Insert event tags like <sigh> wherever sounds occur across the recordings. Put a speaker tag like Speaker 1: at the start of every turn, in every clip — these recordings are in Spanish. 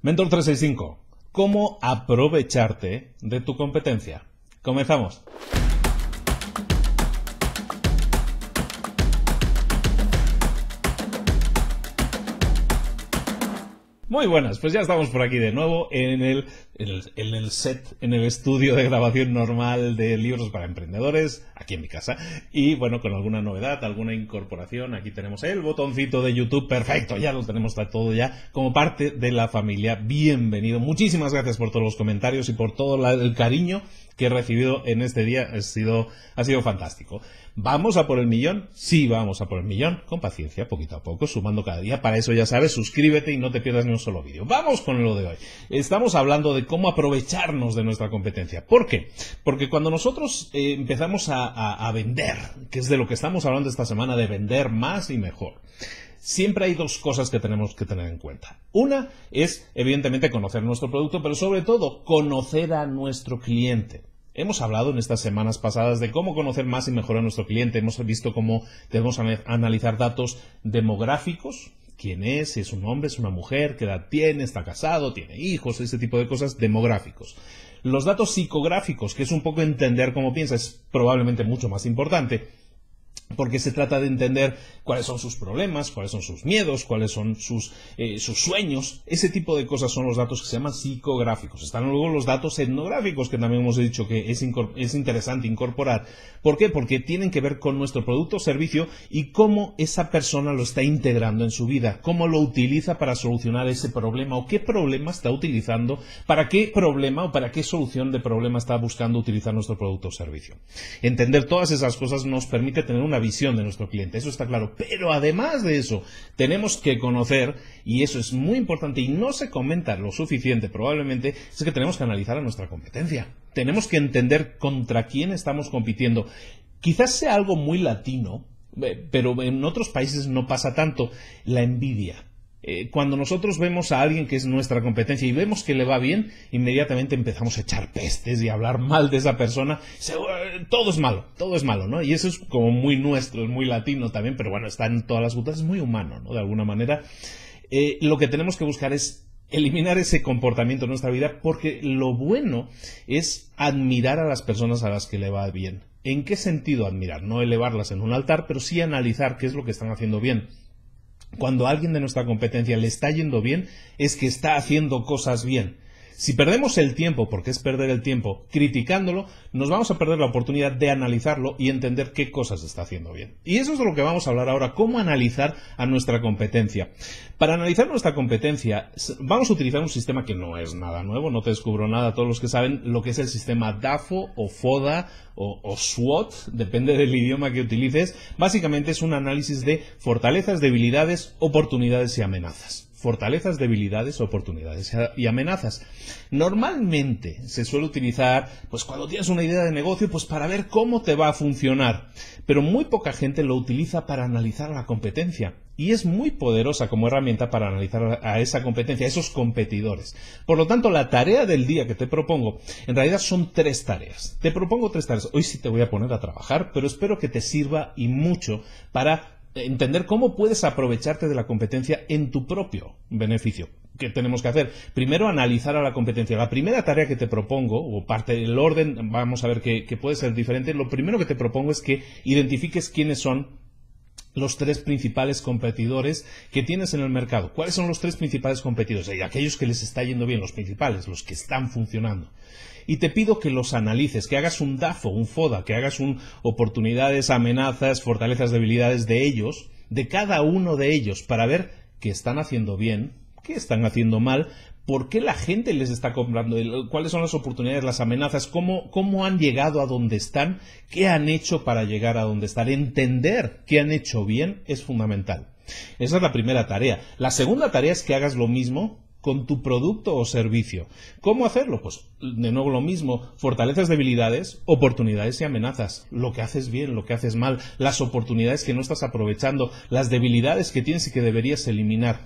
Speaker 1: Mentor 365, ¿cómo aprovecharte de tu competencia? Comenzamos. Muy buenas, pues ya estamos por aquí de nuevo en el, en el, set, en el estudio de grabación normal de libros para emprendedores, aquí en mi casa. Y bueno, con alguna novedad, alguna incorporación, aquí tenemos el botoncito de YouTube, perfecto, ya lo tenemos todo ya como parte de la familia. Bienvenido, muchísimas gracias por todos los comentarios y por todo el cariño que he recibido en este día ha sido, ha sido fantástico. ¿Vamos a por el millón? Sí, vamos a por el millón, con paciencia, poquito a poco, sumando cada día. Para eso ya sabes, suscríbete y no te pierdas ni un solo vídeo. Vamos con lo de hoy. Estamos hablando de cómo aprovecharnos de nuestra competencia. ¿Por qué? Porque cuando nosotros eh, empezamos a vender, que es de lo que estamos hablando esta semana, de vender más y mejor siempre hay dos cosas que tenemos que tener en cuenta. Una es, evidentemente, conocer nuestro producto, pero sobre todo, conocer a nuestro cliente. Hemos hablado en estas semanas pasadas de cómo conocer más y mejorar a nuestro cliente. Hemos visto cómo debemos analizar datos demográficos, quién es, si es un hombre, es una mujer, qué edad tiene, está casado, tiene hijos, ese tipo de cosas demográficos. Los datos psicográficos, que es un poco entender cómo piensa, es probablemente mucho más importante porque se trata de entender cuáles son sus problemas, cuáles son sus miedos, cuáles son sus, eh, sus, sueños. Ese tipo de cosas son los datos que se llaman psicográficos. Están luego los datos etnográficos, que también hemos dicho que es, es interesante incorporar. ¿Por qué? Porque tienen que ver con nuestro producto o servicio y cómo esa persona lo está integrando en su vida, cómo lo utiliza para solucionar ese problema o qué problema está utilizando, para qué problema o para qué solución de problema está buscando utilizar nuestro producto o servicio. Entender todas esas cosas nos permite tener una visión de nuestro cliente, eso está claro. Pero además de eso, tenemos que conocer, y eso es muy importante y no se comenta lo suficiente probablemente, es que tenemos que analizar a nuestra competencia. Tenemos que entender contra quién estamos compitiendo. Quizás sea algo muy latino, eh, pero en otros países no pasa tanto, la envidia. Eh, cuando nosotros vemos a alguien que es nuestra competencia y vemos que le va bien, inmediatamente empezamos a echar pestes y a hablar mal de esa persona todo es malo, todo es malo, ¿no? Y eso es como muy nuestro, es muy latino también, pero bueno, está en todas las culturas, es muy humano, ¿no? De alguna manera. Eh, lo que tenemos que buscar es eliminar ese comportamiento en nuestra vida porque lo bueno es admirar a las personas a las que le va bien. ¿En qué sentido admirar? No elevarlas en un altar, pero sí analizar qué es lo que están haciendo bien. Cuando alguien de nuestra competencia le está yendo bien, es que está haciendo cosas bien si perdemos el tiempo, porque es perder el tiempo, criticándolo, nos vamos a perder la oportunidad de analizarlo y entender qué cosas está haciendo bien. Y eso es de lo que vamos a hablar ahora, cómo analizar a nuestra competencia. Para analizar nuestra competencia, vamos a utilizar un sistema que no es nada nuevo, no te descubro nada, todos los que saben lo que es el sistema DAFO o FODA o, o SWOT, depende del idioma que utilices, básicamente es un análisis de fortalezas, debilidades, oportunidades y amenazas fortalezas, debilidades, oportunidades y amenazas. Normalmente se suele utilizar, pues cuando tienes una idea de negocio, pues para ver cómo te va a funcionar. Pero muy poca gente lo utiliza para analizar la competencia. Y es muy poderosa como herramienta para analizar a esa competencia, a esos competidores. Por lo tanto, la tarea del día que te propongo, en realidad son tres tareas. Te propongo tres tareas. Hoy sí te voy a poner a trabajar, pero espero que te sirva y mucho para entender cómo puedes aprovecharte de la competencia en tu propio beneficio. ¿Qué tenemos que hacer? Primero, analizar a la competencia. La primera tarea que te propongo, o parte del orden, vamos a ver que, puede ser diferente, lo primero que te propongo es que identifiques quiénes son los tres principales competidores que tienes en el mercado. ¿Cuáles son los tres principales competidores? aquellos que les está yendo bien, los principales, los que están funcionando. Y te pido que los analices, que hagas un DAFO, un FODA, que hagas un oportunidades, amenazas, fortalezas, debilidades de ellos, de cada uno de ellos, para ver qué están haciendo bien, qué están haciendo mal, ¿por qué la gente les está comprando? ¿Cuáles son las oportunidades, las amenazas? ¿Cómo, ¿Cómo han llegado a donde están? ¿Qué han hecho para llegar a donde están? Entender qué han hecho bien es fundamental. Esa es la primera tarea. La segunda tarea es que hagas lo mismo con tu producto o servicio. ¿Cómo hacerlo? Pues de nuevo lo mismo, fortalezas, debilidades, oportunidades y amenazas. Lo que haces bien, lo que haces mal, las oportunidades que no estás aprovechando, las debilidades que tienes y que deberías eliminar.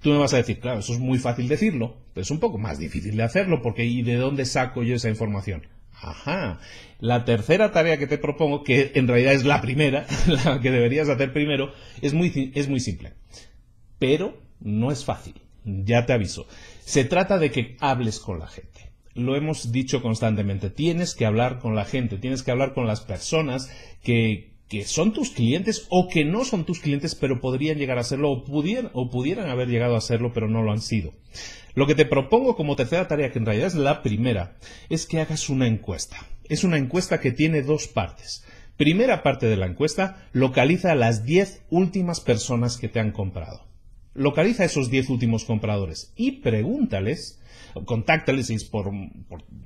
Speaker 1: Tú me vas a decir, claro, eso es muy fácil decirlo, pero es un poco más difícil de hacerlo, porque ¿y de dónde saco yo esa información? Ajá. La tercera tarea que te propongo, que en realidad es la primera, <laughs> la que deberías hacer primero, es muy, es muy simple. Pero no es fácil ya te aviso. Se trata de que hables con la gente. Lo hemos dicho constantemente, tienes que hablar con la gente, tienes que hablar con las personas que, son tus clientes o que no son tus clientes, pero podrían llegar a serlo o, pudieran, o pudieran haber llegado a serlo, pero no lo han sido. Lo que te propongo como tercera tarea, que en realidad es la primera, es que hagas una encuesta. Es una encuesta que tiene dos partes. Primera parte de la encuesta, localiza a las 10 últimas personas que te han comprado localiza a esos 10 últimos compradores y pregúntales, contáctales si es por,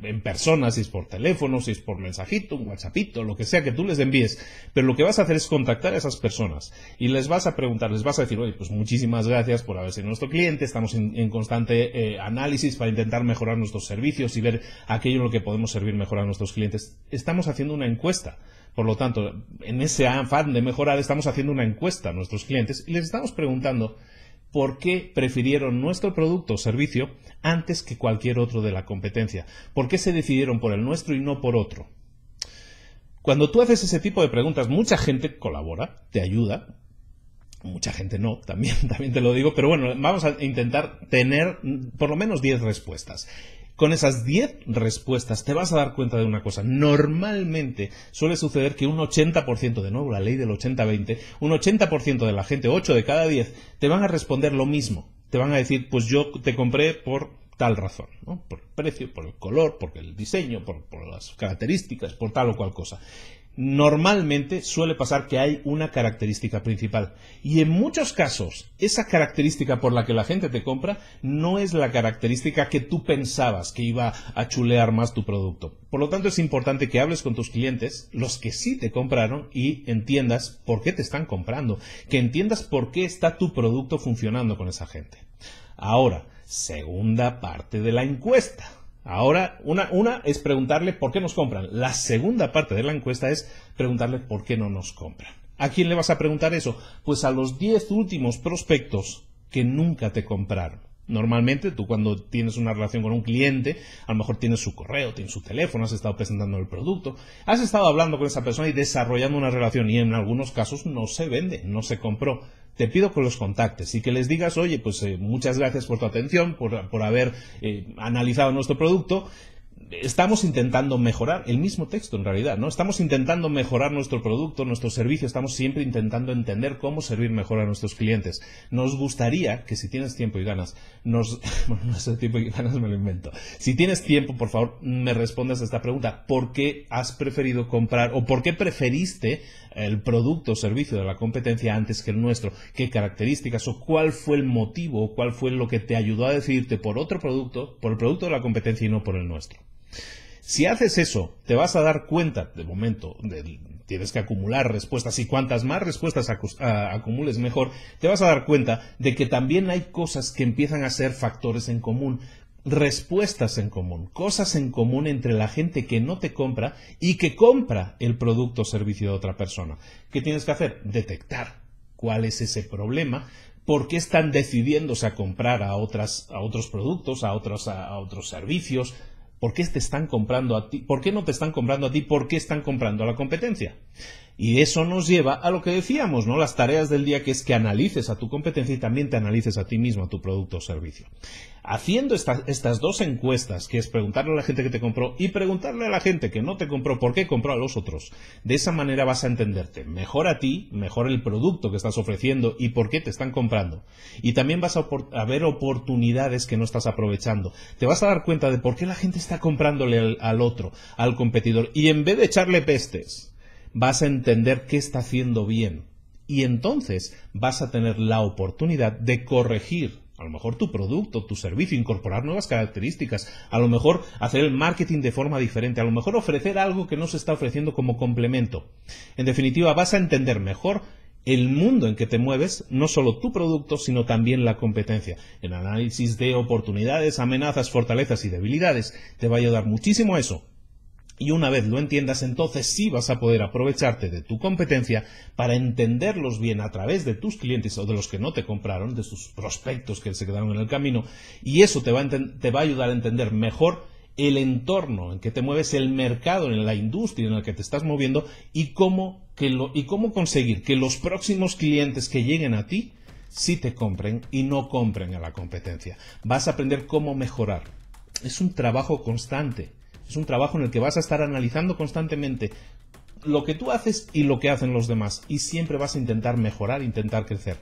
Speaker 1: en persona, si es por teléfono, si es por mensajito, un whatsappito, lo que sea que tú les envíes, pero lo que vas a hacer es contactar a esas personas y les vas a preguntar, les vas a decir, oye, pues muchísimas gracias por haber sido nuestro cliente, estamos en, constante eh, análisis para intentar mejorar nuestros servicios y ver aquello en lo que podemos servir mejor a nuestros clientes. Estamos haciendo una encuesta. Por lo tanto, en ese afán de mejorar, estamos haciendo una encuesta a nuestros clientes y les estamos preguntando por qué prefirieron nuestro producto o servicio antes que cualquier otro de la competencia, por qué se decidieron por el nuestro y no por otro. Cuando tú haces ese tipo de preguntas, mucha gente colabora, te ayuda, mucha gente no, también, <laughs> también te lo digo, pero bueno, vamos a intentar tener por lo menos 10 respuestas. Con esas 10 respuestas te vas a dar cuenta de una cosa. Normalmente suele suceder que un 80%, de nuevo la ley del 80-20, un 80% de la gente, 8 de cada 10, te van a responder lo mismo. Te van a decir, pues yo te compré por tal razón, por el precio, por el color, por el diseño, por, por las características, por tal o cual cosa normalmente suele pasar que hay una característica principal. Y en muchos casos, esa característica por la que la gente te compra no es la característica que tú pensabas que iba a chulear más tu producto. Por lo tanto, es importante que hables con tus clientes, los que sí te compraron, y entiendas por qué te están comprando, que entiendas por qué está tu producto funcionando con esa gente. Ahora, segunda parte de la encuesta. Ahora, una, una es preguntarle por qué nos compran. La segunda parte de la encuesta es preguntarle por qué no nos compran. ¿A quién le vas a preguntar eso? Pues a los 10 últimos prospectos que nunca te compraron. Normalmente tú cuando tienes una relación con un cliente, a lo mejor tienes su correo, tienes su teléfono, has estado presentando el producto, has estado hablando con esa persona y desarrollando una relación y en algunos casos no se vende, no se compró te pido que los contactes y que les digas, oye, pues eh, muchas gracias por tu atención, por, haber eh, analizado nuestro producto. Estamos intentando mejorar el mismo texto en realidad, ¿no? Estamos intentando mejorar nuestro producto, nuestro servicio, estamos siempre intentando entender cómo servir mejor a nuestros clientes. Nos gustaría que si tienes tiempo y ganas, nos <laughs> bueno, no sé tiempo y ganas me lo invento. Si tienes tiempo, por favor, me respondas a esta pregunta, ¿por qué has preferido comprar o por qué preferiste el producto o servicio de la competencia antes que el nuestro, qué características o cuál fue el motivo o cuál fue lo que te ayudó a decidirte por otro producto, por el producto de la competencia y no por el nuestro. Si haces eso, te vas a dar cuenta, de momento, tienes que acumular respuestas y cuantas más respuestas acumules mejor, te vas a dar cuenta de que también hay cosas que empiezan a ser factores en común, respuestas en común, cosas en común entre la gente que no te compra y que compra el producto o servicio de otra persona. ¿Qué tienes que hacer? Detectar cuál es ese problema, por qué están decidiéndose a comprar a, otras, a otros productos, a otros, a otros servicios, por qué te están comprando a ti, por qué no te están comprando a ti, por qué están comprando a la competencia. Y eso nos lleva a lo que decíamos, ¿no? Las tareas del día, que es que analices a tu competencia y también te analices a ti mismo, a tu producto o servicio. Haciendo estas dos encuestas, que es preguntarle a la gente que te compró y preguntarle a la gente que no te compró por qué compró a los otros, de esa manera vas a entenderte mejor a ti, mejor el producto que estás ofreciendo y por qué te están comprando. Y también vas a, ver oportunidades que no estás aprovechando. Te vas a dar cuenta de por qué la gente está comprándole al otro, al competidor. Y en vez de echarle pestes, vas a entender qué está haciendo bien y entonces vas a tener la oportunidad de corregir a lo mejor tu producto, tu servicio, incorporar nuevas características, a lo mejor hacer el marketing de forma diferente, a lo mejor ofrecer algo que no se está ofreciendo como complemento. En definitiva, vas a entender mejor el mundo en que te mueves, no solo tu producto, sino también la competencia. El análisis de oportunidades, amenazas, fortalezas y debilidades te va a ayudar muchísimo a eso. Y una vez lo entiendas, entonces sí vas a poder aprovecharte de tu competencia para entenderlos bien a través de tus clientes o de los que no te compraron, de sus prospectos que se quedaron en el camino. Y eso te va a, te va a ayudar a entender mejor el entorno en que te mueves, el mercado, en la industria en la que te estás moviendo y cómo, que lo, y cómo conseguir que los próximos clientes que lleguen a ti sí te compren y no compren a la competencia. Vas a aprender cómo mejorar. Es un trabajo constante es un trabajo en el que vas a estar analizando constantemente lo que tú haces y lo que hacen los demás y siempre vas a intentar mejorar, intentar crecer.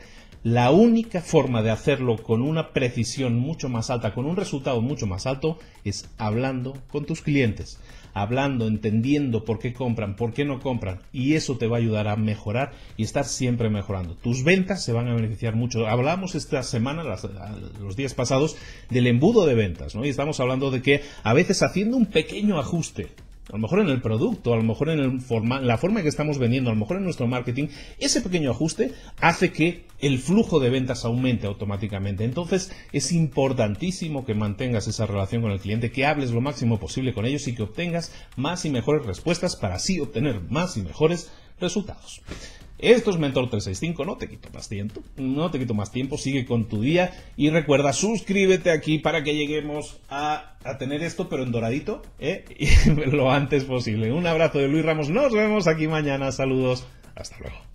Speaker 1: La única forma de hacerlo con una precisión mucho más alta, con un resultado mucho más alto, es hablando con tus clientes, hablando, entendiendo por qué compran, por qué no compran, y eso te va a ayudar a mejorar y estar siempre mejorando. Tus ventas se van a beneficiar mucho. Hablamos esta semana, los días pasados, del embudo de ventas, ¿no? Y estamos hablando de que a veces haciendo un pequeño ajuste, a lo mejor en el producto, a lo mejor en la forma en que estamos vendiendo, a lo mejor en nuestro marketing, ese pequeño ajuste hace que el flujo de ventas aumente automáticamente. Entonces es importantísimo que mantengas esa relación con el cliente, que hables lo máximo posible con ellos y que obtengas más y mejores respuestas para así obtener más y mejores resultados. Esto es Mentor 365, no te quito más tiempo, no te quito más tiempo, sigue con tu día y recuerda, suscríbete aquí para que lleguemos a, tener esto, pero en doradito, ¿eh? <laughs> lo antes posible. Un abrazo de Luis Ramos, nos vemos aquí mañana, saludos, hasta luego.